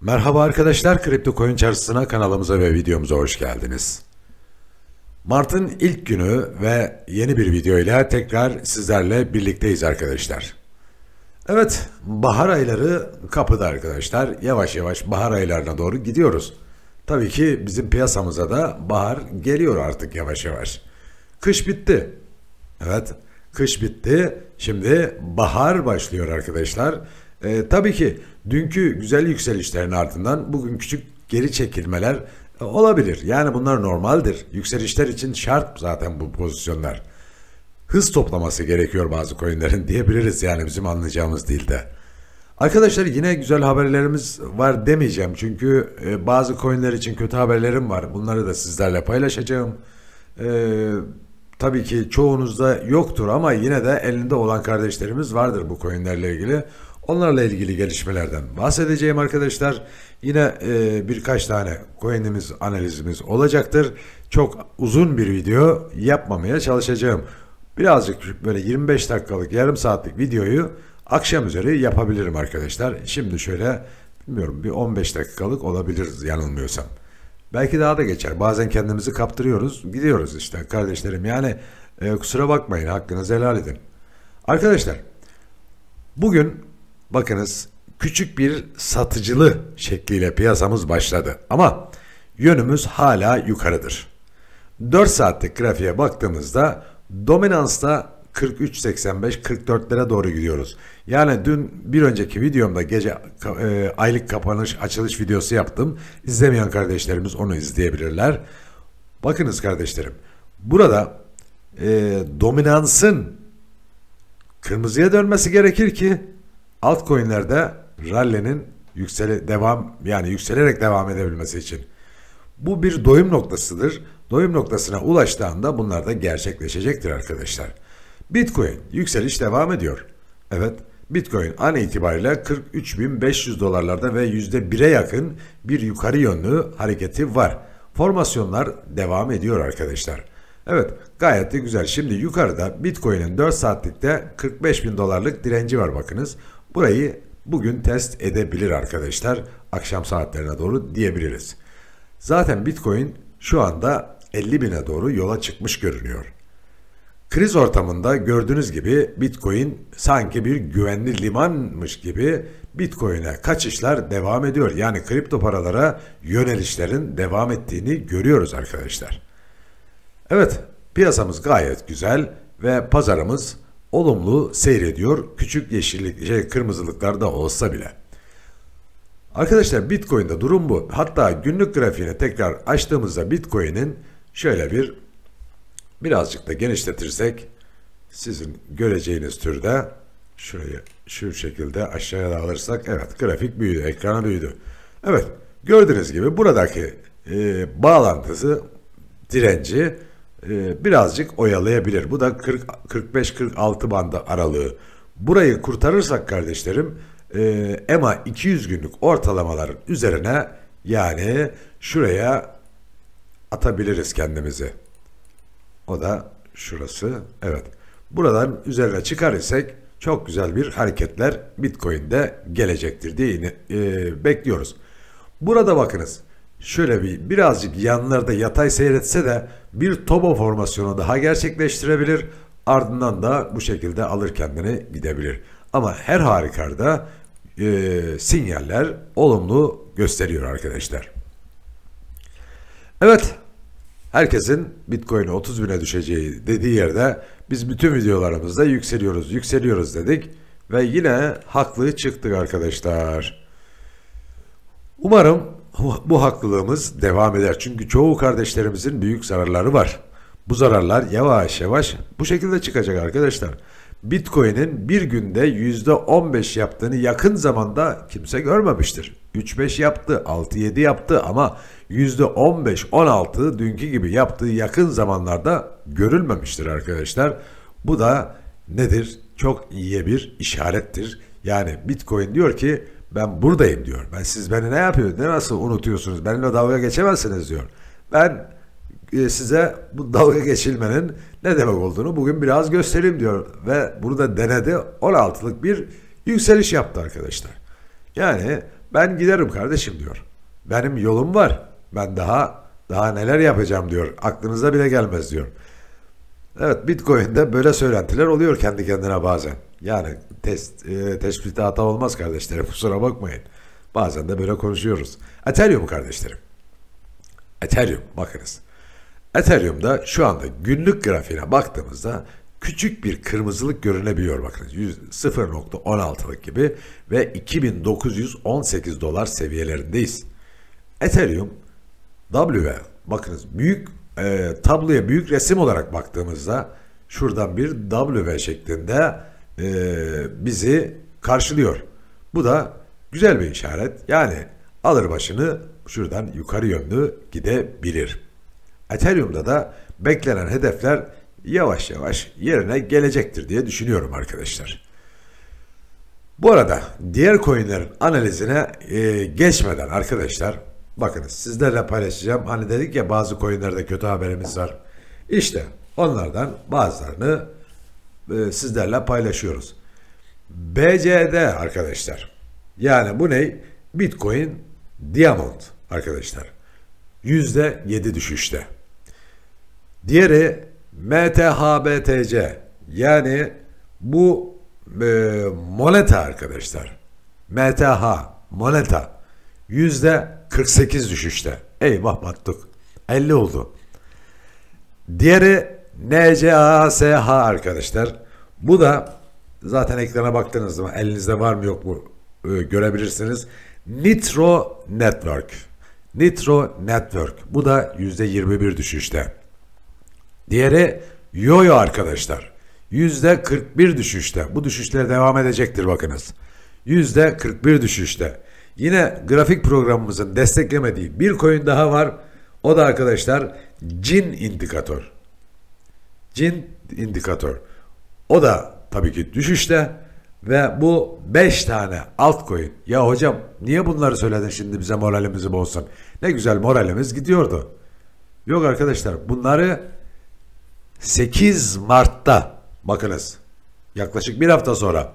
Merhaba arkadaşlar, Kripto Coin Çarşısı'na kanalımıza ve videomuza hoş geldiniz. Mart'ın ilk günü ve yeni bir video ile tekrar sizlerle birlikteyiz arkadaşlar. Evet, bahar ayları kapıda arkadaşlar. Yavaş yavaş bahar aylarına doğru gidiyoruz. Tabii ki bizim piyasamıza da bahar geliyor artık yavaş yavaş. Kış bitti. Evet, kış bitti Şimdi bahar başlıyor arkadaşlar. E, tabii ki dünkü güzel yükselişlerin ardından bugün küçük geri çekilmeler e, olabilir. Yani bunlar normaldir. Yükselişler için şart zaten bu pozisyonlar. Hız toplaması gerekiyor bazı coinlerin diyebiliriz yani bizim anlayacağımız dilde. Arkadaşlar yine güzel haberlerimiz var demeyeceğim çünkü e, bazı coinler için kötü haberlerim var. Bunları da sizlerle paylaşacağım. Eee Tabii ki çoğunuzda yoktur ama yine de elinde olan kardeşlerimiz vardır bu coinlerle ilgili. Onlarla ilgili gelişmelerden bahsedeceğim arkadaşlar. Yine e, birkaç tane coin'imiz analizimiz olacaktır. Çok uzun bir video yapmamaya çalışacağım. Birazcık böyle 25 dakikalık yarım saatlik videoyu akşam üzeri yapabilirim arkadaşlar. Şimdi şöyle bilmiyorum bir 15 dakikalık olabilir yanılmıyorsam. Belki daha da geçer. Bazen kendimizi kaptırıyoruz. Gidiyoruz işte kardeşlerim. Yani e, kusura bakmayın hakkınızı helal edin. Arkadaşlar bugün bakınız küçük bir satıcılı şekliyle piyasamız başladı. Ama yönümüz hala yukarıdır. 4 saatlik grafiğe baktığımızda dominansta 43.85-44'lere doğru gidiyoruz. Yani dün bir önceki videomda gece e, aylık kapanış açılış videosu yaptım. İzlemeyen kardeşlerimiz onu izleyebilirler. Bakınız kardeşlerim burada e, dominansın kırmızıya dönmesi gerekir ki altcoin'lerde rally'nin yükseli devam yani yükselerek devam edebilmesi için. Bu bir doyum noktasıdır. Doyum noktasına ulaştığında bunlar da gerçekleşecektir arkadaşlar. Bitcoin yükseliş devam ediyor. Evet, Bitcoin an itibariyle 43.500 dolarlarda ve %1'e yakın bir yukarı yönlü hareketi var. Formasyonlar devam ediyor arkadaşlar. Evet gayet de güzel. Şimdi yukarıda Bitcoin'in 4 saatlikte 45.000 dolarlık direnci var bakınız. Burayı bugün test edebilir arkadaşlar. Akşam saatlerine doğru diyebiliriz. Zaten Bitcoin şu anda 50.000'e doğru yola çıkmış görünüyor. Kriz ortamında gördüğünüz gibi Bitcoin sanki bir güvenli limanmış gibi Bitcoin'e kaçışlar devam ediyor. Yani kripto paralara yönelişlerin devam ettiğini görüyoruz arkadaşlar. Evet, piyasamız gayet güzel ve pazarımız olumlu seyrediyor. Küçük yeşillik, şey, kırmızılıklar da olsa bile. Arkadaşlar Bitcoin'de durum bu. Hatta günlük grafiğini tekrar açtığımızda Bitcoin'in şöyle bir birazcık da genişletirsek sizin göreceğiniz türde şurayı şu şekilde aşağıya alırsak evet grafik büyüdü, ekrana büyüdü. Evet gördüğünüz gibi buradaki e, bağlantısı direnci e, birazcık oyalayabilir. Bu da 45-46 bandı aralığı. Burayı kurtarırsak kardeşlerim e, EMA 200 günlük ortalamaların üzerine yani şuraya atabiliriz kendimizi. O da şurası. Evet. Buradan üzerine çıkar isek çok güzel bir hareketler Bitcoin'de gelecektir diye e, bekliyoruz. Burada bakınız. Şöyle bir birazcık yanlarda yatay seyretse de bir toba formasyonu daha gerçekleştirebilir. Ardından da bu şekilde alır kendini gidebilir. Ama her harikarda e, sinyaller olumlu gösteriyor arkadaşlar. Evet Herkesin Bitcoin'i 30 bine düşeceği dediği yerde biz bütün videolarımızda yükseliyoruz, yükseliyoruz dedik ve yine haklı çıktık arkadaşlar. Umarım bu haklılığımız devam eder. Çünkü çoğu kardeşlerimizin büyük zararları var. Bu zararlar yavaş yavaş bu şekilde çıkacak arkadaşlar. Bitcoin'in bir günde %15 yaptığını yakın zamanda kimse görmemiştir. 3-5 yaptı, 6-7 yaptı ama %15-16 dünkü gibi yaptığı yakın zamanlarda görülmemiştir arkadaşlar. Bu da nedir? Çok iyi bir işarettir. Yani Bitcoin diyor ki ben buradayım diyor. Ben siz beni ne yapıyorsunuz? Ne nasıl unutuyorsunuz? Benimle dalga geçemezsiniz diyor. Ben e, size bu dalga geçilmenin ne demek olduğunu bugün biraz göstereyim diyor. Ve bunu da denedi. 16'lık bir yükseliş yaptı arkadaşlar. Yani ben giderim kardeşim diyor. Benim yolum var. Ben daha daha neler yapacağım diyor. Aklınıza bile gelmez diyor. Evet Bitcoin'de böyle söylentiler oluyor kendi kendine bazen. Yani test, e, teşbihte hata olmaz kardeşlerim kusura bakmayın. Bazen de böyle konuşuyoruz. Ethereum kardeşlerim. Ethereum bakınız. Ethereum'da şu anda günlük grafiğine baktığımızda küçük bir kırmızılık görünebiliyor bakınız 0.16'lık gibi ve 2918 dolar seviyelerindeyiz. Ethereum W, bakınız büyük e, tabloya büyük resim olarak baktığımızda şuradan bir W şeklinde e, bizi karşılıyor. Bu da güzel bir işaret. Yani alır başını şuradan yukarı yönlü gidebilir. Ethereum'da da beklenen hedefler yavaş yavaş yerine gelecektir diye düşünüyorum arkadaşlar. Bu arada diğer coinlerin analizine e, geçmeden arkadaşlar bakınız sizlerle paylaşacağım. Hani dedik ya bazı coinlerde kötü haberimiz var. İşte onlardan bazılarını e, sizlerle paylaşıyoruz. BCD arkadaşlar. Yani bu ne? Bitcoin Diamond arkadaşlar. %7 düşüşte. Diğeri MTHBTC yani bu e, moneta arkadaşlar. MTH moneta yüzde 48 düşüşte. Eyvah battık. 50 oldu. Diğeri NCASH arkadaşlar. Bu da zaten ekrana baktığınız zaman elinizde var mı yok mu e, görebilirsiniz. Nitro Network. Nitro Network. Bu da %21 düşüşte. Diğeri yo arkadaşlar. Yüzde 41 düşüşte. Bu düşüşler devam edecektir bakınız. Yüzde 41 düşüşte. Yine grafik programımızın desteklemediği bir coin daha var. O da arkadaşlar cin indikator. Cin indikator. O da tabii ki düşüşte ve bu 5 tane altcoin. Ya hocam niye bunları söyledin şimdi bize moralimizi bozsun? Ne güzel moralimiz gidiyordu. Yok arkadaşlar bunları 8 Mart'ta bakınız yaklaşık bir hafta sonra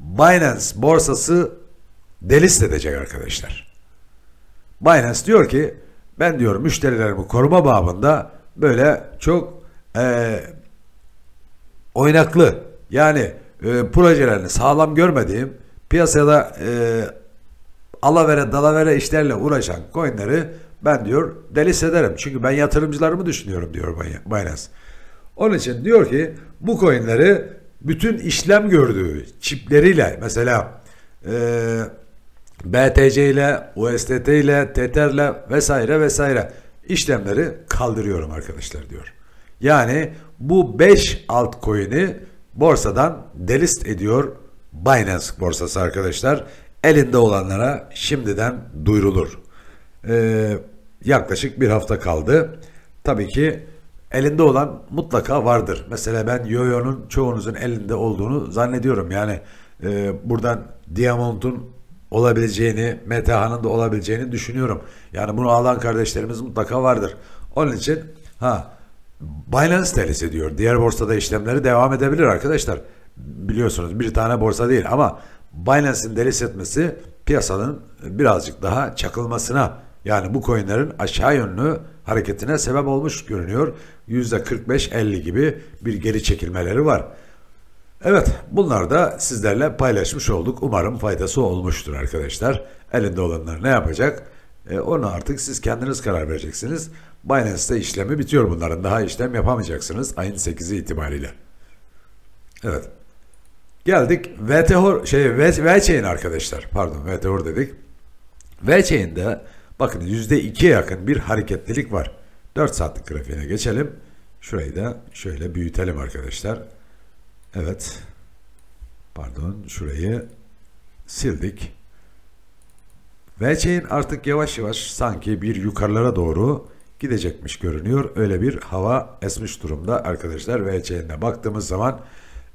Binance borsası delist edecek arkadaşlar. Binance diyor ki ben diyor müşterilerimi koruma babında böyle çok e, oynaklı yani e, projelerini sağlam görmediğim piyasada e, alavere dalavere işlerle uğraşan coinleri ben diyor delist ederim. Çünkü ben yatırımcılarımı düşünüyorum diyor Binance. Onun için diyor ki bu coinleri bütün işlem gördüğü çipleriyle mesela e, BTC ile, USDT ile, Tether ile vesaire vesaire işlemleri kaldırıyorum arkadaşlar diyor. Yani bu 5 altcoin'i borsadan delist ediyor Binance borsası arkadaşlar. Elinde olanlara şimdiden duyurulur. Ee, yaklaşık bir hafta kaldı. Tabii ki elinde olan mutlaka vardır. Mesela ben yoyonun çoğunuzun elinde olduğunu zannediyorum. Yani e, buradan Diamond'un olabileceğini, MTH'nın da olabileceğini düşünüyorum. Yani bunu alan kardeşlerimiz mutlaka vardır. Onun için ha Binance tellis ediyor. Diğer borsada işlemleri devam edebilir arkadaşlar. Biliyorsunuz bir tane borsa değil ama Binance'in delist etmesi piyasanın birazcık daha çakılmasına yani bu coinlerin aşağı yönlü hareketine sebep olmuş görünüyor. %45-50 gibi bir geri çekilmeleri var. Evet bunlar da sizlerle paylaşmış olduk. Umarım faydası olmuştur arkadaşlar. Elinde olanlar ne yapacak? E, onu artık siz kendiniz karar vereceksiniz. Binance'te işlemi bitiyor bunların. Daha işlem yapamayacaksınız ayın 8'i itibariyle. Evet. Geldik VTH şey VChain arkadaşlar. Pardon VTH dedik. VChain'de Bakın %2'ye yakın bir hareketlilik var. 4 saatlik grafiğine geçelim. Şurayı da şöyle büyütelim arkadaşlar. Evet. Pardon şurayı sildik. VC'in artık yavaş yavaş sanki bir yukarılara doğru gidecekmiş görünüyor. Öyle bir hava esmiş durumda arkadaşlar. VC'ne baktığımız zaman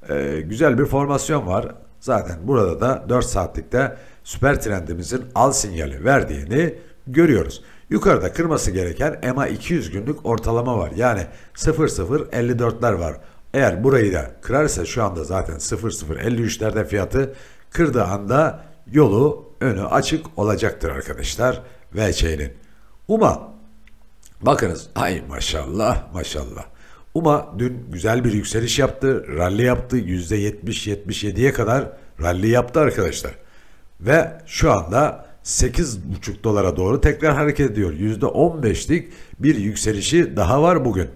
e, güzel bir formasyon var. Zaten burada da 4 saatlikte süper trendimizin al sinyali verdiğini görüyoruz. Yukarıda kırması gereken EMA 200 günlük ortalama var. Yani 0054'ler var. Eğer burayı da kırarsa şu anda zaten 0053'lerde fiyatı kırdığı anda yolu önü açık olacaktır arkadaşlar. VÇ'nin. UMA bakınız ay maşallah maşallah. UMA dün güzel bir yükseliş yaptı. rally yaptı. %70-77'ye kadar rally yaptı arkadaşlar. Ve şu anda 8,5 dolara doğru tekrar hareket ediyor. %15'lik bir yükselişi daha var bugün.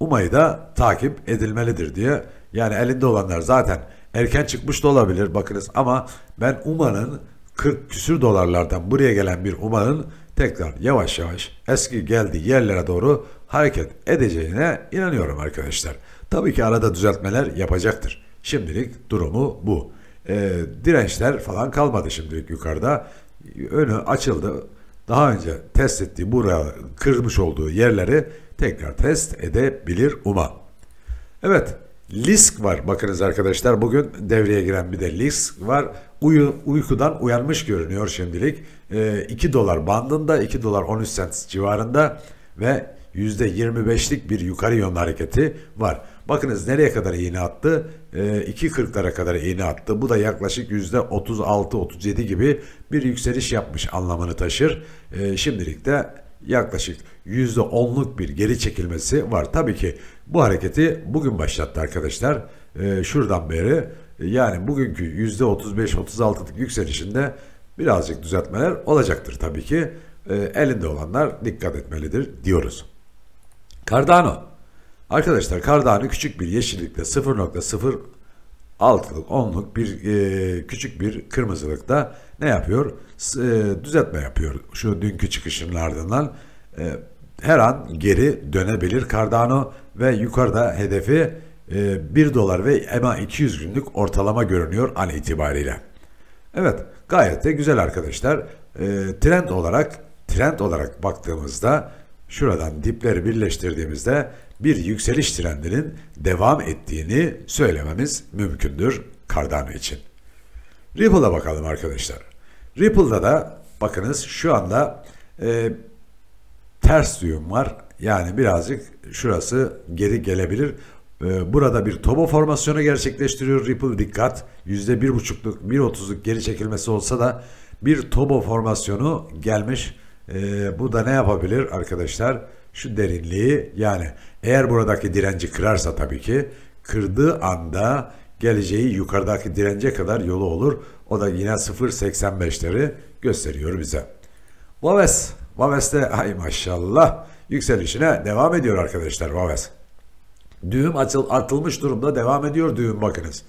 Umay'ı da takip edilmelidir diye. Yani elinde olanlar zaten erken çıkmış da olabilir bakınız ama ben Uma'nın 40 küsür dolarlardan buraya gelen bir Uma'nın tekrar yavaş yavaş eski geldiği yerlere doğru hareket edeceğine inanıyorum arkadaşlar. Tabii ki arada düzeltmeler yapacaktır. Şimdilik durumu bu. Ee, dirençler falan kalmadı şimdilik yukarıda önü açıldı. Daha önce test ettiği buraya kırmış olduğu yerleri tekrar test edebilir UMA. Evet Lisk var bakınız arkadaşlar bugün devreye giren bir de Lisk var. Uyu, uykudan uyanmış görünüyor şimdilik. E, ee, 2 dolar bandında 2 dolar 13 sent civarında ve %25'lik bir yukarı yönlü hareketi var. Bakınız nereye kadar iğne attı? E, ee, 2.40'lara kadar iğne attı. Bu da yaklaşık %36-37 gibi bir yükseliş yapmış anlamını taşır. E, şimdilik de yaklaşık %10'luk bir geri çekilmesi var. Tabii ki bu hareketi bugün başlattı arkadaşlar. E, şuradan beri yani bugünkü %35-36'lık yükselişinde birazcık düzeltmeler olacaktır tabii ki. E, elinde olanlar dikkat etmelidir diyoruz. Cardano Arkadaşlar kardağını küçük bir yeşillikte 0.06'lık 10'luk bir e, küçük bir kırmızılıkta ne yapıyor? E, düzeltme yapıyor. Şu dünkü çıkışın ardından e, her an geri dönebilir Cardano ve yukarıda hedefi e, 1 dolar ve EMA 200 günlük ortalama görünüyor an itibariyle. Evet gayet de güzel arkadaşlar. E, trend olarak trend olarak baktığımızda Şuradan dipleri birleştirdiğimizde bir yükseliş trendinin devam ettiğini söylememiz mümkündür Cardano için. Ripple'a bakalım arkadaşlar. Ripple'da da bakınız şu anda e, ters düğüm var. Yani birazcık şurası geri gelebilir. E, burada bir tobo formasyonu gerçekleştiriyor Ripple dikkat. %1.5'luk 1.30'luk geri çekilmesi olsa da bir tobo formasyonu gelmiş e, bu da ne yapabilir arkadaşlar? Şu derinliği yani eğer buradaki direnci kırarsa tabii ki kırdığı anda geleceği yukarıdaki dirence kadar yolu olur. O da yine 0.85'leri gösteriyor bize. Vaves, Vaves de ay maşallah yükselişine devam ediyor arkadaşlar Vaves. Düğüm atıl, atılmış durumda devam ediyor düğüm bakınız.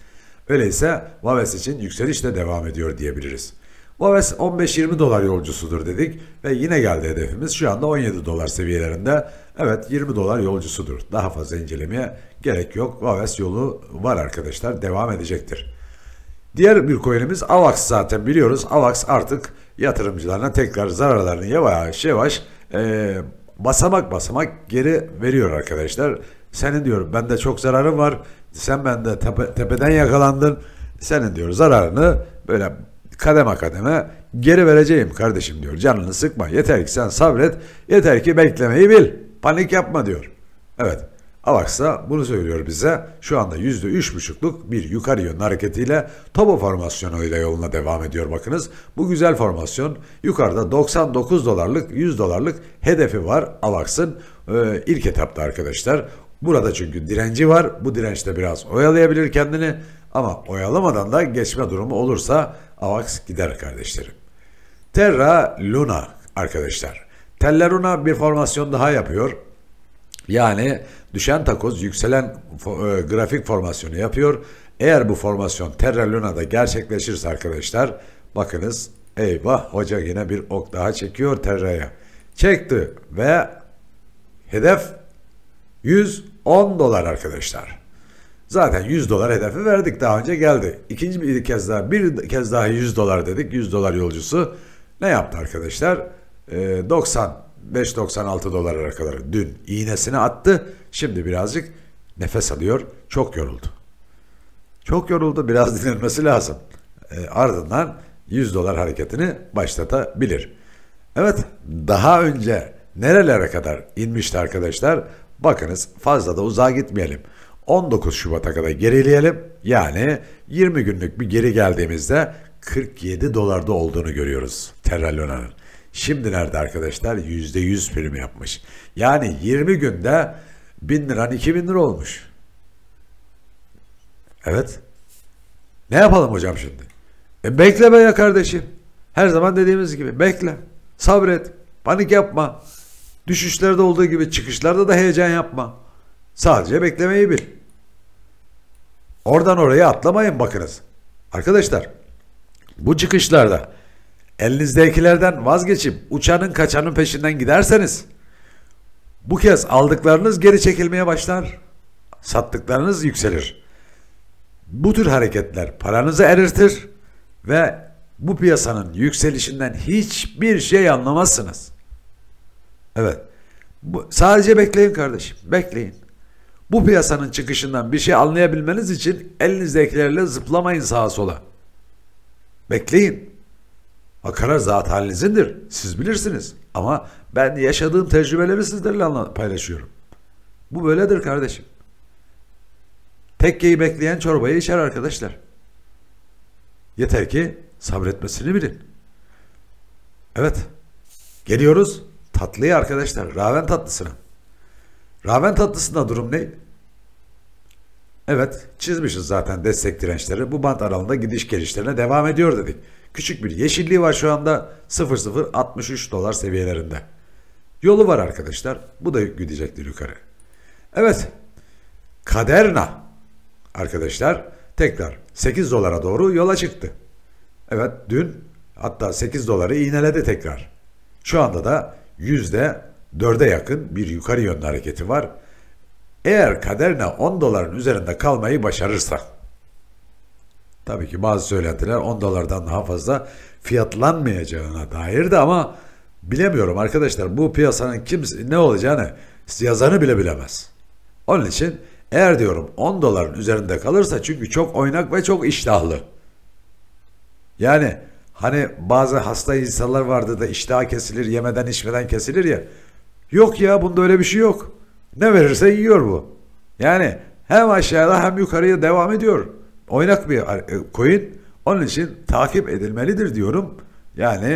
Öyleyse Vaves için yükseliş de devam ediyor diyebiliriz. Bu Boves 15-20 dolar yolcusudur dedik ve yine geldi hedefimiz şu anda 17 dolar seviyelerinde. Evet 20 dolar yolcusudur. Daha fazla incelemeye gerek yok. Boves yolu var arkadaşlar devam edecektir. Diğer bir coin'imiz AVAX zaten biliyoruz. AVAX artık yatırımcılarına tekrar zararlarını yavaş yavaş e, basamak basamak geri veriyor arkadaşlar. Senin diyor bende çok zararım var. Sen bende tepe, tepeden yakalandın. Senin diyor zararını böyle kademe kademe geri vereceğim kardeşim diyor. Canını sıkma yeter ki sen sabret yeter ki beklemeyi bil panik yapma diyor. Evet AVAX da bunu söylüyor bize şu anda %3.5'luk bir yukarı yönlü hareketiyle topo formasyonuyla yoluna devam ediyor bakınız. Bu güzel formasyon yukarıda 99 dolarlık 100 dolarlık hedefi var AVAX'ın ee, ilk etapta arkadaşlar. Burada çünkü direnci var bu dirençte biraz oyalayabilir kendini ama oyalamadan da geçme durumu olursa Avax gider kardeşlerim. Terra Luna arkadaşlar. Terra Luna bir formasyon daha yapıyor. Yani düşen takoz yükselen e, grafik formasyonu yapıyor. Eğer bu formasyon Terra Luna'da gerçekleşirse arkadaşlar bakınız eyvah hoca yine bir ok daha çekiyor Terra'ya. Çekti ve hedef 110 dolar arkadaşlar. Zaten 100 dolar hedefi verdik daha önce geldi. İkinci bir kez daha bir kez daha 100 dolar dedik. 100 dolar yolcusu ne yaptı arkadaşlar? E, 90 5.96 dolara kadar dün iğnesini attı. Şimdi birazcık nefes alıyor. Çok yoruldu. Çok yoruldu. Biraz dinlenmesi lazım. E, ardından 100 dolar hareketini başlatabilir. Evet daha önce nerelere kadar inmişti arkadaşlar? Bakınız fazla da uzağa gitmeyelim. 19 Şubat'a kadar gerileyelim. Yani 20 günlük bir geri geldiğimizde 47 dolarda olduğunu görüyoruz Terra Luna'nın. Şimdi nerede arkadaşlar? %100 prim yapmış. Yani 20 günde 1000 liran 2000 lira olmuş. Evet. Ne yapalım hocam şimdi? E bekle be ya kardeşim. Her zaman dediğimiz gibi bekle. Sabret. Panik yapma. Düşüşlerde olduğu gibi çıkışlarda da heyecan yapma. Sadece beklemeyi bil. Oradan oraya atlamayın bakınız. Arkadaşlar bu çıkışlarda elinizdekilerden vazgeçip uçanın kaçanın peşinden giderseniz bu kez aldıklarınız geri çekilmeye başlar. Sattıklarınız yükselir. Bu tür hareketler paranızı erirtir ve bu piyasanın yükselişinden hiçbir şey anlamazsınız. Evet. Bu, sadece bekleyin kardeşim. Bekleyin. Bu piyasanın çıkışından bir şey anlayabilmeniz için elinizdekilerle zıplamayın sağa sola. Bekleyin. Ha karar zat halinizdir. Siz bilirsiniz. Ama ben yaşadığım tecrübeleri sizlerle paylaşıyorum. Bu böyledir kardeşim. Tekkeyi bekleyen çorbayı içer arkadaşlar. Yeter ki sabretmesini bilin. Evet. Geliyoruz tatlıya arkadaşlar. Raven tatlısına. Ramen tatlısında durum ne? Evet, çizmişiz zaten destek dirençleri. Bu bant aralığında gidiş gelişlerine devam ediyor dedik. Küçük bir yeşilliği var şu anda 0063 dolar seviyelerinde. Yolu var arkadaşlar. Bu da gidecektir yukarı. Evet. Kaderna arkadaşlar tekrar 8 dolara doğru yola çıktı. Evet dün hatta 8 doları iğneledi tekrar. Şu anda da yüzde dörde yakın bir yukarı yönlü hareketi var. Eğer kaderine 10 doların üzerinde kalmayı başarırsa, tabii ki bazı söylentiler 10 dolardan daha fazla fiyatlanmayacağına dairdi ama bilemiyorum arkadaşlar bu piyasanın kimse ne olacağını yazanı bile bilemez. Onun için eğer diyorum 10 doların üzerinde kalırsa çünkü çok oynak ve çok iştahlı. Yani hani bazı hasta insanlar vardı da iştah kesilir yemeden içmeden kesilir ya. Yok ya bunda öyle bir şey yok. Ne verirse yiyor bu. Yani hem aşağıda hem yukarıya devam ediyor. Oynak bir e, koyun. Onun için takip edilmelidir diyorum. Yani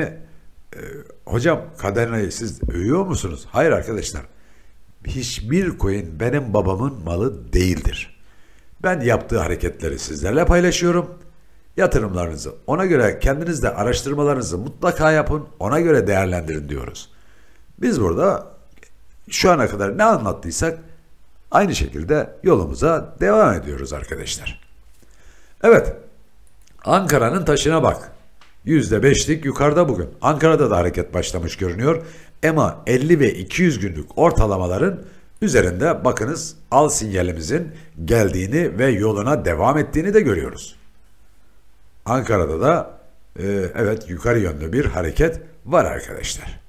e, hocam Kaderna'yı siz övüyor musunuz? Hayır arkadaşlar. Hiçbir koyun benim babamın malı değildir. Ben yaptığı hareketleri sizlerle paylaşıyorum. Yatırımlarınızı ona göre kendiniz de araştırmalarınızı mutlaka yapın. Ona göre değerlendirin diyoruz. Biz burada şu ana kadar ne anlattıysak aynı şekilde yolumuza devam ediyoruz arkadaşlar. Evet, Ankara'nın taşına bak. %5'lik yukarıda bugün. Ankara'da da hareket başlamış görünüyor. EMA 50 ve 200 günlük ortalamaların üzerinde bakınız al sinyalimizin geldiğini ve yoluna devam ettiğini de görüyoruz. Ankara'da da e, evet yukarı yönlü bir hareket var arkadaşlar.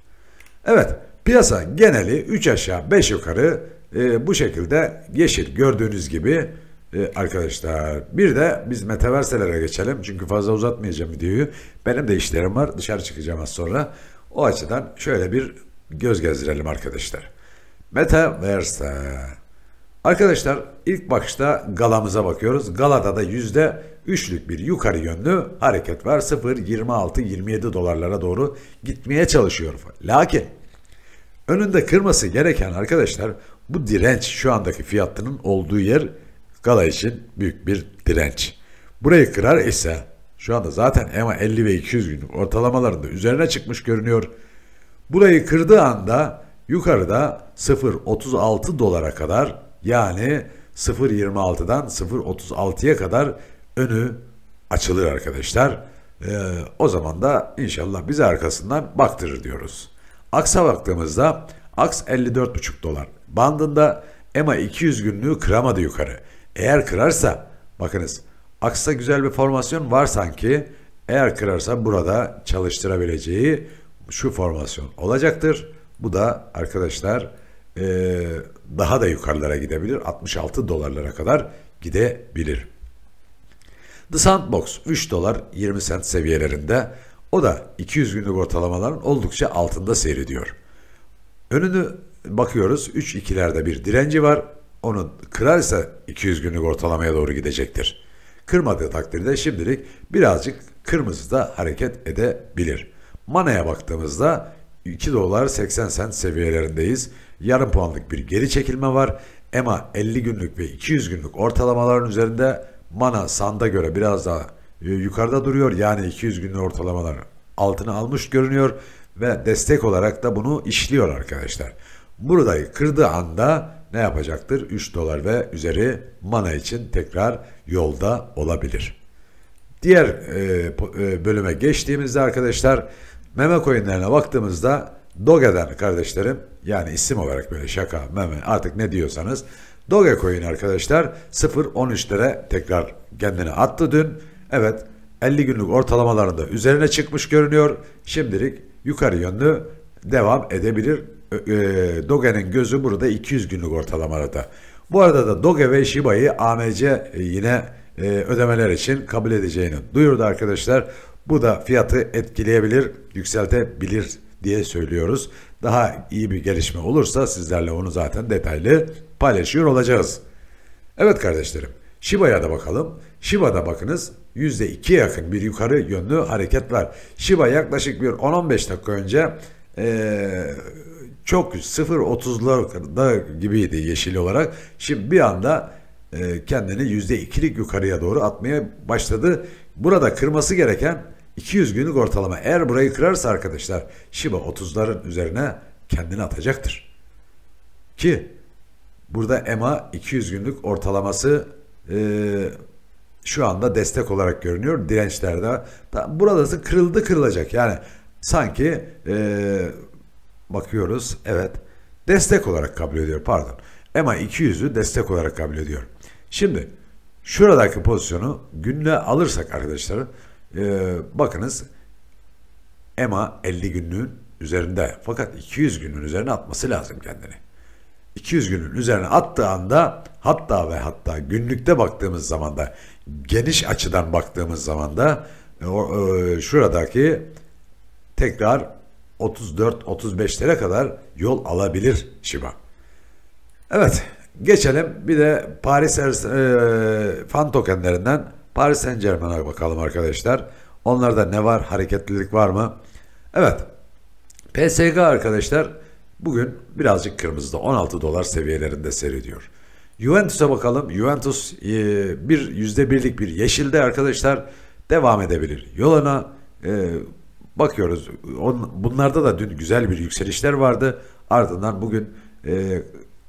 Evet Piyasa geneli 3 aşağı 5 yukarı e, bu şekilde yeşil gördüğünüz gibi e, arkadaşlar. Bir de biz metaverselere geçelim çünkü fazla uzatmayacağım videoyu. Benim de işlerim var dışarı çıkacağım az sonra. O açıdan şöyle bir göz gezdirelim arkadaşlar. Metaverse. Arkadaşlar ilk bakışta galamıza bakıyoruz. Galada da yüzde üçlük bir yukarı yönlü hareket var. 0, 26, 27 dolarlara doğru gitmeye çalışıyor. Lakin Önünde kırması gereken arkadaşlar bu direnç şu andaki fiyatının olduğu yer Gala için büyük bir direnç. Burayı kırar ise şu anda zaten EMA 50 ve 200 günlük ortalamalarında üzerine çıkmış görünüyor. Burayı kırdığı anda yukarıda 0.36 dolara kadar yani 0.26'dan 0.36'ya kadar önü açılır arkadaşlar. Ee, o zaman da inşallah bize arkasından baktırır diyoruz. Aksa baktığımızda aks 54,5 dolar. Bandında EMA 200 günlüğü kıramadı yukarı. Eğer kırarsa bakınız aksa güzel bir formasyon var sanki. Eğer kırarsa burada çalıştırabileceği şu formasyon olacaktır. Bu da arkadaşlar ee, daha da yukarılara gidebilir. 66 dolarlara kadar gidebilir. The Sandbox 3 dolar 20 sent seviyelerinde. O da 200 günlük ortalamaların oldukça altında seyrediyor. Önünü bakıyoruz 3-2'lerde bir direnci var. Onu kırarsa 200 günlük ortalamaya doğru gidecektir. Kırmadığı takdirde şimdilik birazcık kırmızıda hareket edebilir. Mana'ya baktığımızda 2 dolar 80 sent seviyelerindeyiz. Yarım puanlık bir geri çekilme var. EMA 50 günlük ve 200 günlük ortalamaların üzerinde Mana Sand'a göre biraz daha ee, yukarıda duruyor. Yani 200 günlük ortalamalar altına almış görünüyor ve destek olarak da bunu işliyor arkadaşlar. Buradayı kırdığı anda ne yapacaktır? 3 dolar ve üzeri mana için tekrar yolda olabilir. Diğer e, e, bölüme geçtiğimizde arkadaşlar meme coinlerine baktığımızda Doge'den kardeşlerim yani isim olarak böyle şaka meme artık ne diyorsanız Doge Dogecoin arkadaşlar 0.13'lere tekrar kendini attı dün. Evet 50 günlük ortalamalarında üzerine çıkmış görünüyor. Şimdilik yukarı yönlü devam edebilir. E, Doge'nin gözü burada 200 günlük ortalamalarda. Bu arada da Doge ve Shiba'yı AMC e, yine e, ödemeler için kabul edeceğini duyurdu arkadaşlar. Bu da fiyatı etkileyebilir, yükseltebilir diye söylüyoruz. Daha iyi bir gelişme olursa sizlerle onu zaten detaylı paylaşıyor olacağız. Evet kardeşlerim, Shiba'ya da bakalım. Shiba'da bakınız %2 yakın bir yukarı yönlü hareket var. Shiba yaklaşık bir 10-15 dakika önce ee, çok 0.30'larda gibiydi yeşil olarak. Şimdi bir anda e, kendini %2'lik yukarıya doğru atmaya başladı. Burada kırması gereken 200 günlük ortalama. Eğer burayı kırarsa arkadaşlar Shiba 30'ların üzerine kendini atacaktır. Ki burada EMA 200 günlük ortalaması e, şu anda destek olarak görünüyor dirençlerde. Buradası kırıldı kırılacak. Yani sanki ee, bakıyoruz evet destek olarak kabul ediyor pardon. EMA 200'ü destek olarak kabul ediyor. Şimdi şuradaki pozisyonu günle alırsak arkadaşlar ee, bakınız EMA 50 günlüğün üzerinde fakat 200 günün üzerine atması lazım kendini. 200 günün üzerine attığı anda hatta ve hatta günlükte baktığımız zaman da geniş açıdan baktığımız zaman da e, e, şuradaki tekrar 34-35'lere kadar yol alabilir Şiba. Evet geçelim bir de Paris e, fan tokenlerinden Paris Saint Germain'a bakalım arkadaşlar. Onlarda ne var? Hareketlilik var mı? Evet. PSG arkadaşlar bugün birazcık kırmızıda 16 dolar seviyelerinde seyrediyor. Juventus'a bakalım. Juventus e, bir yüzde birlik bir yeşilde arkadaşlar devam edebilir. Yolana e, bakıyoruz. On, bunlarda da dün güzel bir yükselişler vardı. Ardından bugün e,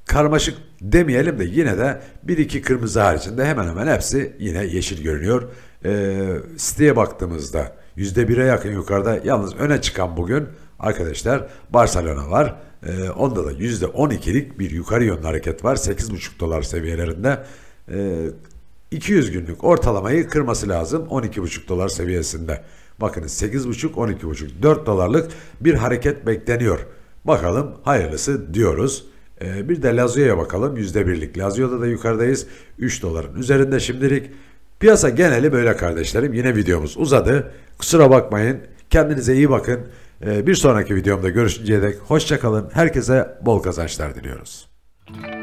karmaşık demeyelim de yine de bir iki kırmızı haricinde hemen hemen hepsi yine yeşil görünüyor. E, siteye baktığımızda %1'e yakın yukarıda yalnız öne çıkan bugün Arkadaşlar Barcelona var. E, onda da %12'lik bir yukarı yönlü hareket var. 8,5 dolar seviyelerinde. E, ee, 200 günlük ortalamayı kırması lazım 12,5 dolar seviyesinde. Bakınız 8,5 12,5 4 dolarlık bir hareket bekleniyor. Bakalım hayırlısı diyoruz. Ee, bir de Lazio'ya bakalım %1'lik. Lazio'da da yukarıdayız. 3 doların üzerinde şimdilik. Piyasa geneli böyle kardeşlerim. Yine videomuz uzadı. Kusura bakmayın. Kendinize iyi bakın. Ee, bir sonraki videomda görüşünceye dek hoşçakalın. Herkese bol kazançlar diliyoruz. Müzik